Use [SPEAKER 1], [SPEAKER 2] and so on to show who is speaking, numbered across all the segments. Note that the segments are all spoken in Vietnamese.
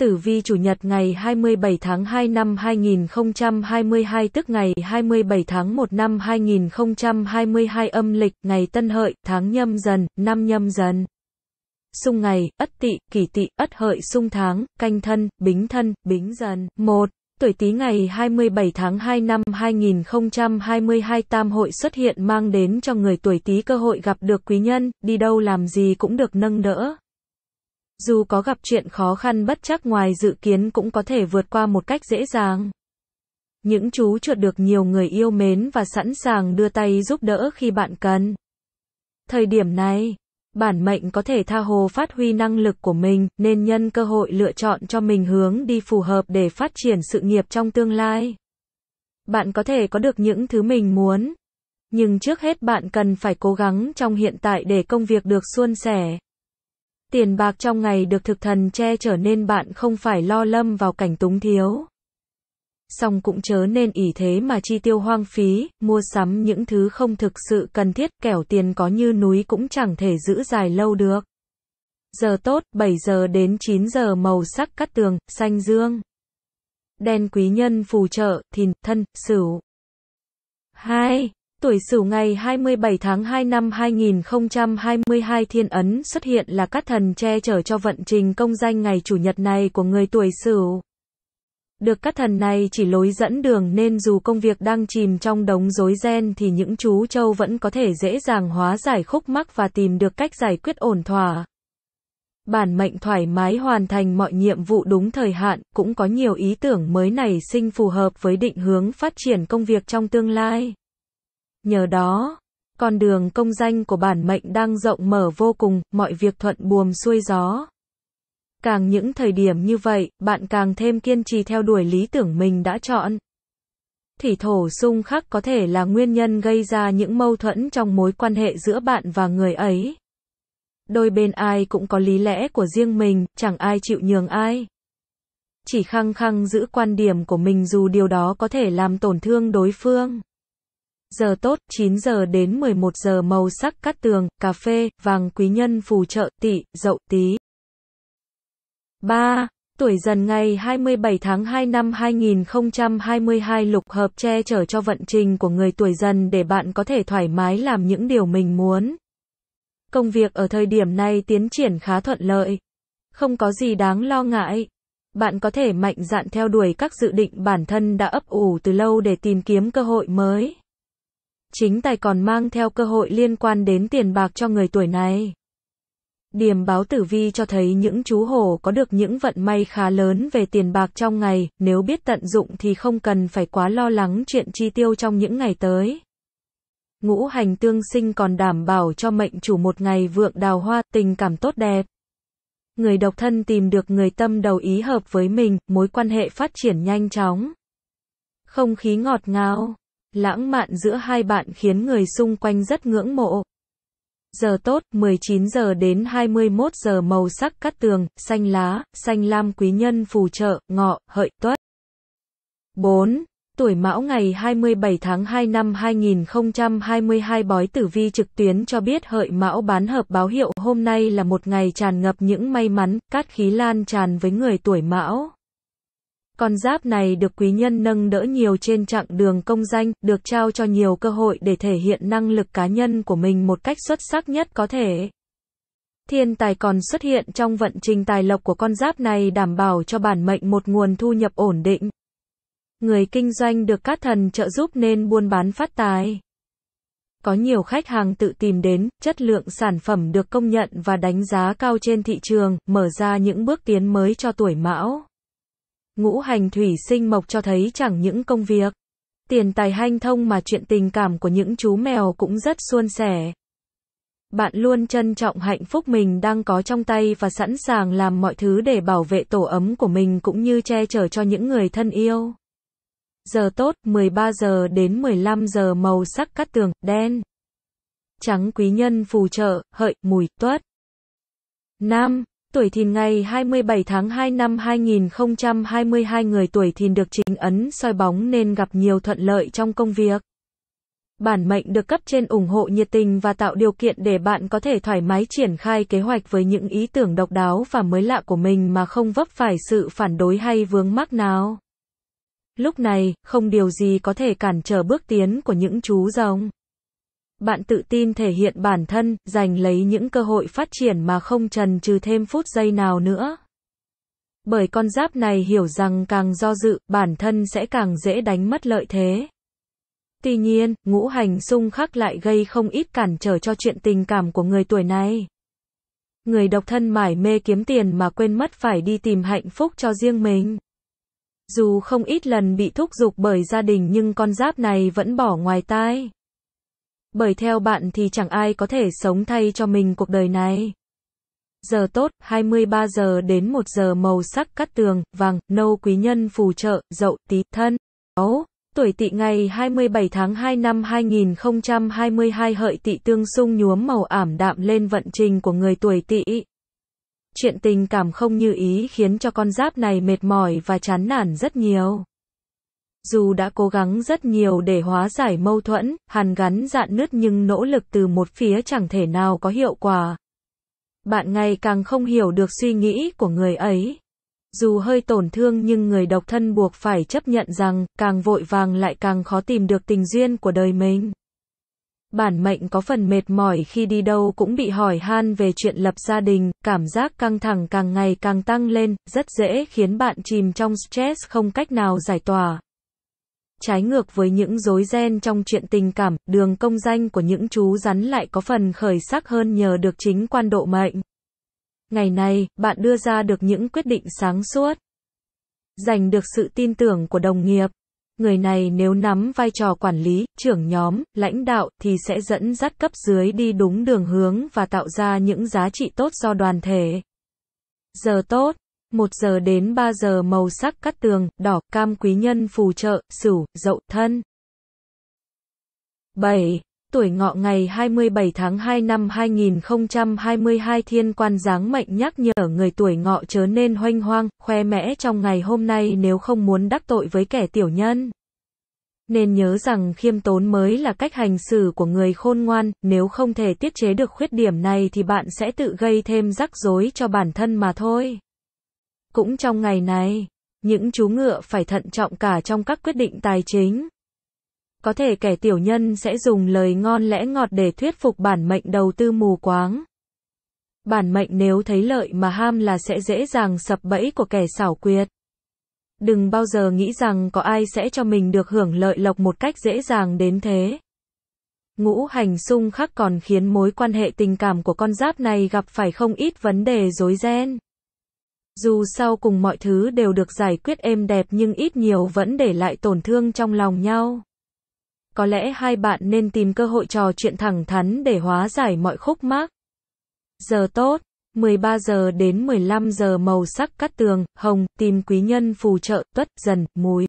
[SPEAKER 1] Tử vi chủ nhật ngày 27 tháng 2 năm 2022 tức ngày 27 tháng 1 năm 2022 âm lịch, ngày Tân Hợi, tháng Nhâm Dần, năm Nhâm Dần. Xung ngày, Ất Tỵ, Kỷ Tỵ, Ất Hợi xung tháng, Canh Thân, Bính Thân, Bính Dần. 1. Tuổi Tý ngày 27 tháng 2 năm 2022 tam hội xuất hiện mang đến cho người tuổi Tý cơ hội gặp được quý nhân, đi đâu làm gì cũng được nâng đỡ dù có gặp chuyện khó khăn bất chắc ngoài dự kiến cũng có thể vượt qua một cách dễ dàng. Những chú chuột được nhiều người yêu mến và sẵn sàng đưa tay giúp đỡ khi bạn cần. Thời điểm này, bản mệnh có thể tha hồ phát huy năng lực của mình, nên nhân cơ hội lựa chọn cho mình hướng đi phù hợp để phát triển sự nghiệp trong tương lai. Bạn có thể có được những thứ mình muốn, nhưng trước hết bạn cần phải cố gắng trong hiện tại để công việc được suôn sẻ. Tiền bạc trong ngày được thực thần che trở nên bạn không phải lo lâm vào cảnh túng thiếu. Song cũng chớ nên ỷ thế mà chi tiêu hoang phí, mua sắm những thứ không thực sự cần thiết, kẻo tiền có như núi cũng chẳng thể giữ dài lâu được. Giờ tốt, 7 giờ đến 9 giờ màu sắc cắt tường, xanh dương. Đen quý nhân phù trợ, thìn, thân, sửu. 2. Tuổi Sửu ngày 27 tháng 2 năm 2022 thiên ấn xuất hiện là các thần che chở cho vận trình công danh ngày chủ nhật này của người tuổi Sửu. Được các thần này chỉ lối dẫn đường nên dù công việc đang chìm trong đống rối ren thì những chú châu vẫn có thể dễ dàng hóa giải khúc mắc và tìm được cách giải quyết ổn thỏa. Bản mệnh thoải mái hoàn thành mọi nhiệm vụ đúng thời hạn, cũng có nhiều ý tưởng mới nảy sinh phù hợp với định hướng phát triển công việc trong tương lai. Nhờ đó, con đường công danh của bản mệnh đang rộng mở vô cùng, mọi việc thuận buồm xuôi gió. Càng những thời điểm như vậy, bạn càng thêm kiên trì theo đuổi lý tưởng mình đã chọn. Thỉ thổ xung khắc có thể là nguyên nhân gây ra những mâu thuẫn trong mối quan hệ giữa bạn và người ấy. Đôi bên ai cũng có lý lẽ của riêng mình, chẳng ai chịu nhường ai. Chỉ khăng khăng giữ quan điểm của mình dù điều đó có thể làm tổn thương đối phương giờ tốt, 9 giờ đến 11 giờ màu sắc cắt tường, cà phê, vàng quý nhân phù trợ, tỵ, dậu tí. 3. Tuổi dần ngày 27 tháng 2 năm 2022 lục hợp che chở cho vận trình của người tuổi dần để bạn có thể thoải mái làm những điều mình muốn. Công việc ở thời điểm này tiến triển khá thuận lợi. Không có gì đáng lo ngại. Bạn có thể mạnh dạn theo đuổi các dự định bản thân đã ấp ủ từ lâu để tìm kiếm cơ hội mới chính tài còn mang theo cơ hội liên quan đến tiền bạc cho người tuổi này. Điểm báo tử vi cho thấy những chú hổ có được những vận may khá lớn về tiền bạc trong ngày, nếu biết tận dụng thì không cần phải quá lo lắng chuyện chi tiêu trong những ngày tới. Ngũ hành tương sinh còn đảm bảo cho mệnh chủ một ngày vượng đào hoa, tình cảm tốt đẹp. Người độc thân tìm được người tâm đầu ý hợp với mình, mối quan hệ phát triển nhanh chóng. Không khí ngọt ngào Lãng mạn giữa hai bạn khiến người xung quanh rất ngưỡng mộ. Giờ tốt, 19 giờ đến 21 giờ màu sắc cắt tường, xanh lá, xanh lam quý nhân phù trợ, ngọ, hợi, tuất. 4. Tuổi Mão ngày 27 tháng 2 năm 2022 bói tử vi trực tuyến cho biết hợi Mão bán hợp báo hiệu hôm nay là một ngày tràn ngập những may mắn, cát khí lan tràn với người tuổi Mão. Con giáp này được quý nhân nâng đỡ nhiều trên chặng đường công danh, được trao cho nhiều cơ hội để thể hiện năng lực cá nhân của mình một cách xuất sắc nhất có thể. Thiên tài còn xuất hiện trong vận trình tài lộc của con giáp này đảm bảo cho bản mệnh một nguồn thu nhập ổn định. Người kinh doanh được các thần trợ giúp nên buôn bán phát tài. Có nhiều khách hàng tự tìm đến, chất lượng sản phẩm được công nhận và đánh giá cao trên thị trường, mở ra những bước tiến mới cho tuổi mão. Ngũ hành thủy sinh mộc cho thấy chẳng những công việc, tiền tài hanh thông mà chuyện tình cảm của những chú mèo cũng rất suôn sẻ. Bạn luôn trân trọng hạnh phúc mình đang có trong tay và sẵn sàng làm mọi thứ để bảo vệ tổ ấm của mình cũng như che chở cho những người thân yêu. Giờ tốt 13 giờ đến 15 giờ màu sắc cắt tường, đen. Trắng quý nhân phù trợ, hợi, mùi, tuất. Nam tuổi thìn ngày 27 tháng 2 năm 2022 người tuổi thìn được chính ấn soi bóng nên gặp nhiều thuận lợi trong công việc. Bản mệnh được cấp trên ủng hộ nhiệt tình và tạo điều kiện để bạn có thể thoải mái triển khai kế hoạch với những ý tưởng độc đáo và mới lạ của mình mà không vấp phải sự phản đối hay vướng mắc nào. Lúc này, không điều gì có thể cản trở bước tiến của những chú rồng bạn tự tin thể hiện bản thân, giành lấy những cơ hội phát triển mà không trần trừ thêm phút giây nào nữa. Bởi con giáp này hiểu rằng càng do dự, bản thân sẽ càng dễ đánh mất lợi thế. Tuy nhiên, ngũ hành xung khắc lại gây không ít cản trở cho chuyện tình cảm của người tuổi này. Người độc thân mải mê kiếm tiền mà quên mất phải đi tìm hạnh phúc cho riêng mình. Dù không ít lần bị thúc giục bởi gia đình nhưng con giáp này vẫn bỏ ngoài tai. Bởi theo bạn thì chẳng ai có thể sống thay cho mình cuộc đời này. Giờ tốt, 23 giờ đến 1 giờ màu sắc cắt tường, vàng, nâu quý nhân phù trợ, dậu, tí, thân. 6. Tuổi tỵ ngày 27 tháng 2 năm 2022 hợi tỵ tương xung nhuốm màu ảm đạm lên vận trình của người tuổi tỵ. Chuyện tình cảm không như ý khiến cho con giáp này mệt mỏi và chán nản rất nhiều. Dù đã cố gắng rất nhiều để hóa giải mâu thuẫn, hàn gắn dạn nứt nhưng nỗ lực từ một phía chẳng thể nào có hiệu quả. Bạn ngày càng không hiểu được suy nghĩ của người ấy. Dù hơi tổn thương nhưng người độc thân buộc phải chấp nhận rằng, càng vội vàng lại càng khó tìm được tình duyên của đời mình. Bản mệnh có phần mệt mỏi khi đi đâu cũng bị hỏi han về chuyện lập gia đình, cảm giác căng thẳng càng ngày càng tăng lên, rất dễ khiến bạn chìm trong stress không cách nào giải tỏa trái ngược với những rối ren trong chuyện tình cảm, đường công danh của những chú rắn lại có phần khởi sắc hơn nhờ được chính quan độ mệnh. Ngày này bạn đưa ra được những quyết định sáng suốt, giành được sự tin tưởng của đồng nghiệp. Người này nếu nắm vai trò quản lý, trưởng nhóm, lãnh đạo thì sẽ dẫn dắt cấp dưới đi đúng đường hướng và tạo ra những giá trị tốt do đoàn thể. Giờ tốt 1 giờ đến 3 giờ màu sắc cắt tường, đỏ, cam quý nhân phù trợ, sửu, dậu, thân. 7. Tuổi ngọ ngày 27 tháng 2 năm 2022 thiên quan giáng mệnh nhắc nhở người tuổi ngọ chớ nên hoanh hoang, khoe mẽ trong ngày hôm nay nếu không muốn đắc tội với kẻ tiểu nhân. Nên nhớ rằng khiêm tốn mới là cách hành xử của người khôn ngoan, nếu không thể tiết chế được khuyết điểm này thì bạn sẽ tự gây thêm rắc rối cho bản thân mà thôi. Cũng trong ngày này, những chú ngựa phải thận trọng cả trong các quyết định tài chính. Có thể kẻ tiểu nhân sẽ dùng lời ngon lẽ ngọt để thuyết phục bản mệnh đầu tư mù quáng. Bản mệnh nếu thấy lợi mà ham là sẽ dễ dàng sập bẫy của kẻ xảo quyệt. Đừng bao giờ nghĩ rằng có ai sẽ cho mình được hưởng lợi lộc một cách dễ dàng đến thế. Ngũ hành xung khắc còn khiến mối quan hệ tình cảm của con giáp này gặp phải không ít vấn đề rối ren. Dù sau cùng mọi thứ đều được giải quyết êm đẹp nhưng ít nhiều vẫn để lại tổn thương trong lòng nhau. Có lẽ hai bạn nên tìm cơ hội trò chuyện thẳng thắn để hóa giải mọi khúc mắc. Giờ tốt, 13 giờ đến 15 giờ màu sắc cắt tường, hồng, tìm quý nhân phù trợ, tuất, dần, mùi.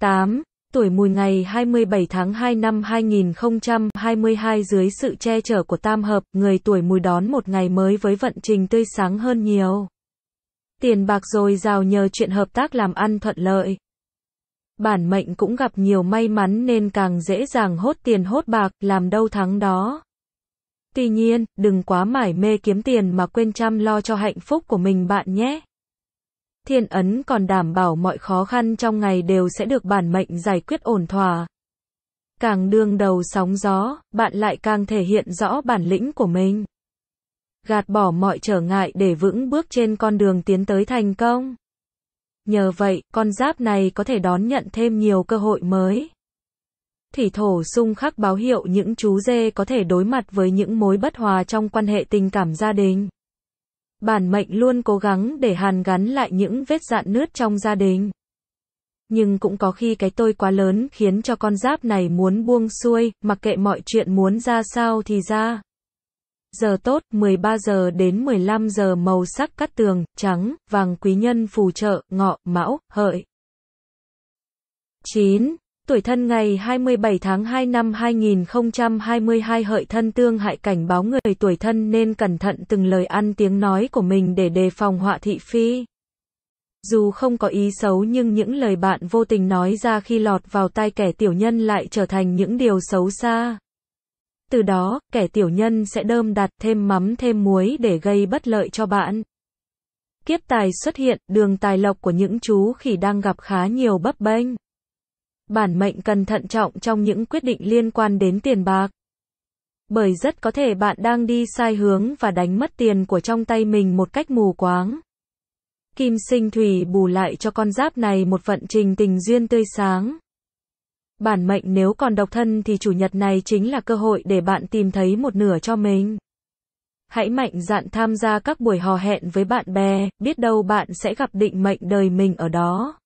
[SPEAKER 1] 8 tuổi mùi ngày 27 tháng 2 năm 2022 dưới sự che chở của tam hợp, người tuổi mùi đón một ngày mới với vận trình tươi sáng hơn nhiều. Tiền bạc dồi dào nhờ chuyện hợp tác làm ăn thuận lợi. Bản mệnh cũng gặp nhiều may mắn nên càng dễ dàng hốt tiền hốt bạc, làm đâu thắng đó. Tuy nhiên, đừng quá mải mê kiếm tiền mà quên chăm lo cho hạnh phúc của mình bạn nhé thiên ấn còn đảm bảo mọi khó khăn trong ngày đều sẽ được bản mệnh giải quyết ổn thỏa. Càng đương đầu sóng gió, bạn lại càng thể hiện rõ bản lĩnh của mình. Gạt bỏ mọi trở ngại để vững bước trên con đường tiến tới thành công. Nhờ vậy, con giáp này có thể đón nhận thêm nhiều cơ hội mới. Thủy thổ xung khắc báo hiệu những chú dê có thể đối mặt với những mối bất hòa trong quan hệ tình cảm gia đình bản mệnh luôn cố gắng để hàn gắn lại những vết dạn nứt trong gia đình. Nhưng cũng có khi cái tôi quá lớn khiến cho con giáp này muốn buông xuôi, mặc kệ mọi chuyện muốn ra sao thì ra. Giờ tốt 13 giờ đến 15 giờ màu sắc cắt tường, trắng, vàng quý nhân phù trợ, ngọ, mão, hợi. 9. Tuổi thân ngày 27 tháng 2 năm 2022 hợi thân tương hại cảnh báo người tuổi thân nên cẩn thận từng lời ăn tiếng nói của mình để đề phòng họa thị phi. Dù không có ý xấu nhưng những lời bạn vô tình nói ra khi lọt vào tai kẻ tiểu nhân lại trở thành những điều xấu xa. Từ đó, kẻ tiểu nhân sẽ đơm đặt thêm mắm thêm muối để gây bất lợi cho bạn. Kiếp tài xuất hiện, đường tài lộc của những chú khỉ đang gặp khá nhiều bấp bênh bản mệnh cần thận trọng trong những quyết định liên quan đến tiền bạc. Bởi rất có thể bạn đang đi sai hướng và đánh mất tiền của trong tay mình một cách mù quáng. Kim sinh thủy bù lại cho con giáp này một vận trình tình duyên tươi sáng. Bản mệnh nếu còn độc thân thì chủ nhật này chính là cơ hội để bạn tìm thấy một nửa cho mình. Hãy mạnh dạn tham gia các buổi hò hẹn với bạn bè, biết đâu bạn sẽ gặp định mệnh đời mình ở đó.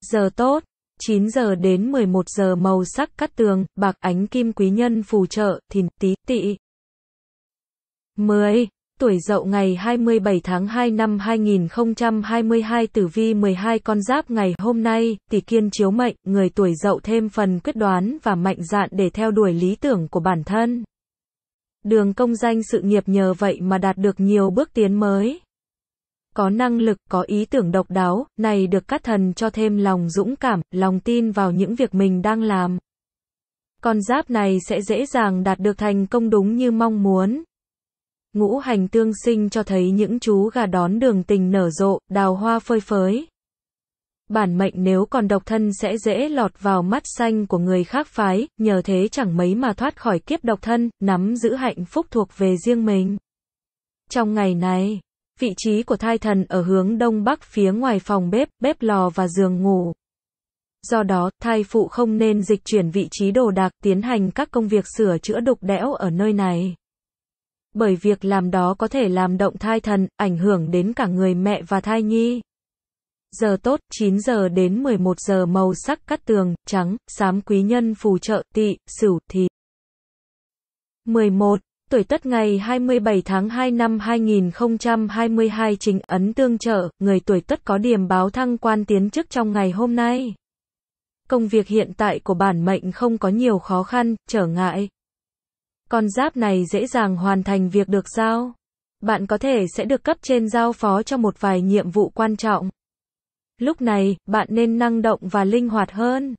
[SPEAKER 1] Giờ tốt 9 giờ đến 11 giờ màu sắc cắt tường, bạc ánh kim quý nhân phù trợ, thìn, tí, tị. 10. Tuổi dậu ngày 27 tháng 2 năm 2022 tử vi 12 con giáp ngày hôm nay, tỷ kiên chiếu mệnh, người tuổi dậu thêm phần quyết đoán và mạnh dạn để theo đuổi lý tưởng của bản thân. Đường công danh sự nghiệp nhờ vậy mà đạt được nhiều bước tiến mới có năng lực, có ý tưởng độc đáo, này được các thần cho thêm lòng dũng cảm, lòng tin vào những việc mình đang làm. Con giáp này sẽ dễ dàng đạt được thành công đúng như mong muốn. Ngũ hành tương sinh cho thấy những chú gà đón đường tình nở rộ, đào hoa phơi phới. Bản mệnh nếu còn độc thân sẽ dễ lọt vào mắt xanh của người khác phái, nhờ thế chẳng mấy mà thoát khỏi kiếp độc thân, nắm giữ hạnh phúc thuộc về riêng mình. Trong ngày này, Vị trí của thai thần ở hướng đông bắc phía ngoài phòng bếp, bếp lò và giường ngủ. Do đó, thai phụ không nên dịch chuyển vị trí đồ đạc tiến hành các công việc sửa chữa đục đẽo ở nơi này. Bởi việc làm đó có thể làm động thai thần, ảnh hưởng đến cả người mẹ và thai nhi. Giờ tốt 9 giờ đến 11 giờ màu sắc cắt tường, trắng, xám quý nhân phù trợ, tị, sửu, thì. 11 tuổi Tất ngày 27 tháng 2 năm 2022 chính ấn tương trợ, người tuổi Tất có điểm báo thăng quan tiến chức trong ngày hôm nay. Công việc hiện tại của bản mệnh không có nhiều khó khăn, trở ngại. Con giáp này dễ dàng hoàn thành việc được giao. Bạn có thể sẽ được cấp trên giao phó cho một vài nhiệm vụ quan trọng. Lúc này, bạn nên năng động và linh hoạt hơn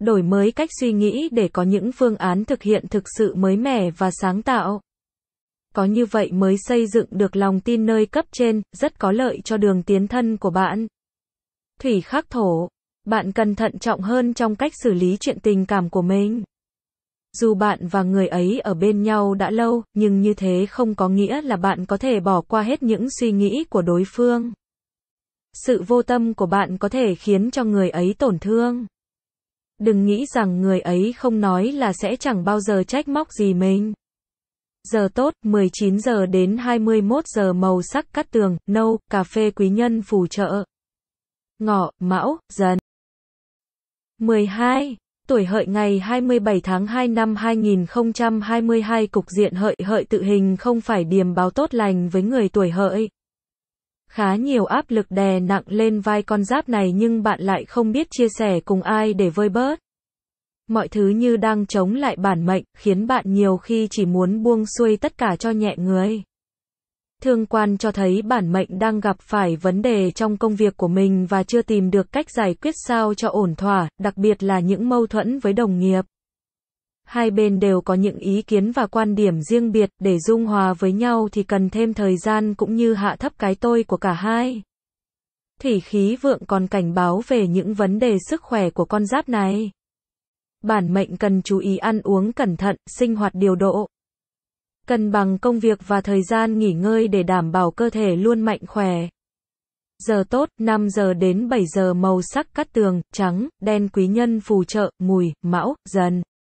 [SPEAKER 1] đổi mới cách suy nghĩ để có những phương án thực hiện thực sự mới mẻ và sáng tạo có như vậy mới xây dựng được lòng tin nơi cấp trên, rất có lợi cho đường tiến thân của bạn. Thủy khắc thổ, bạn cần thận trọng hơn trong cách xử lý chuyện tình cảm của mình. Dù bạn và người ấy ở bên nhau đã lâu, nhưng như thế không có nghĩa là bạn có thể bỏ qua hết những suy nghĩ của đối phương. Sự vô tâm của bạn có thể khiến cho người ấy tổn thương. Đừng nghĩ rằng người ấy không nói là sẽ chẳng bao giờ trách móc gì mình giờ tốt 19 giờ đến 21 giờ màu sắc cắt tường, nâu, cà phê quý nhân phù trợ. Ngọ, Mão, Dần. 12. Tuổi hợi ngày 27 tháng 2 năm 2022 cục diện hợi hợi tự hình không phải điềm báo tốt lành với người tuổi hợi. Khá nhiều áp lực đè nặng lên vai con giáp này nhưng bạn lại không biết chia sẻ cùng ai để vơi bớt. Mọi thứ như đang chống lại bản mệnh, khiến bạn nhiều khi chỉ muốn buông xuôi tất cả cho nhẹ người. Thương quan cho thấy bản mệnh đang gặp phải vấn đề trong công việc của mình và chưa tìm được cách giải quyết sao cho ổn thỏa, đặc biệt là những mâu thuẫn với đồng nghiệp. Hai bên đều có những ý kiến và quan điểm riêng biệt, để dung hòa với nhau thì cần thêm thời gian cũng như hạ thấp cái tôi của cả hai. Thủy khí vượng còn cảnh báo về những vấn đề sức khỏe của con giáp này bản mệnh cần chú ý ăn uống cẩn thận, sinh hoạt điều độ. Cân bằng công việc và thời gian nghỉ ngơi để đảm bảo cơ thể luôn mạnh khỏe. Giờ tốt, 5 giờ đến 7 giờ màu sắc cắt tường, trắng, đen quý nhân phù trợ, mùi, mão, dần.